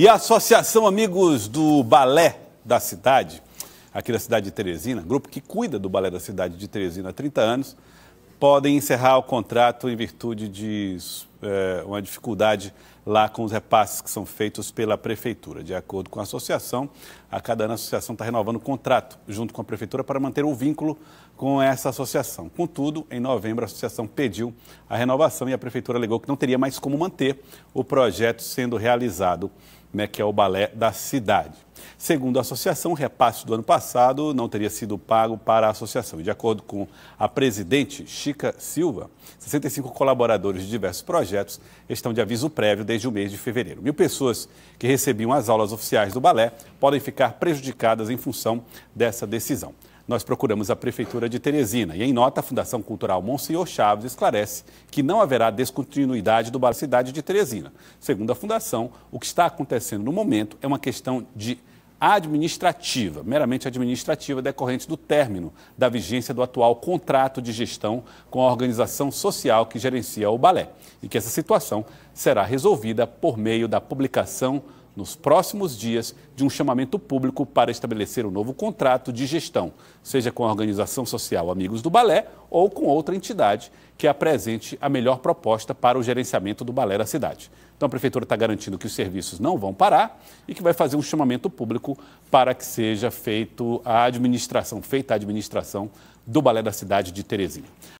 E a Associação Amigos do Balé da Cidade, aqui da cidade de Teresina, grupo que cuida do Balé da Cidade de Teresina há 30 anos, podem encerrar o contrato em virtude de é, uma dificuldade lá com os repasses que são feitos pela prefeitura. De acordo com a associação, a cada ano a associação está renovando o contrato junto com a prefeitura para manter o vínculo com essa associação. Contudo, em novembro a associação pediu a renovação e a prefeitura alegou que não teria mais como manter o projeto sendo realizado né, que é o balé da cidade. Segundo a associação, o repasse do ano passado não teria sido pago para a associação. De acordo com a presidente Chica Silva, 65 colaboradores de diversos projetos estão de aviso prévio desde o mês de fevereiro. Mil pessoas que recebiam as aulas oficiais do balé podem ficar prejudicadas em função dessa decisão nós procuramos a Prefeitura de Teresina. E em nota, a Fundação Cultural Monsenhor Chaves esclarece que não haverá descontinuidade do Bar Cidade de Teresina. Segundo a Fundação, o que está acontecendo no momento é uma questão de administrativa, meramente administrativa, decorrente do término da vigência do atual contrato de gestão com a organização social que gerencia o balé, e que essa situação será resolvida por meio da publicação nos próximos dias, de um chamamento público para estabelecer um novo contrato de gestão, seja com a organização social Amigos do Balé ou com outra entidade que apresente a melhor proposta para o gerenciamento do balé da cidade. Então, a prefeitura está garantindo que os serviços não vão parar e que vai fazer um chamamento público para que seja feito a administração, feita a administração do Balé da Cidade de Teresina.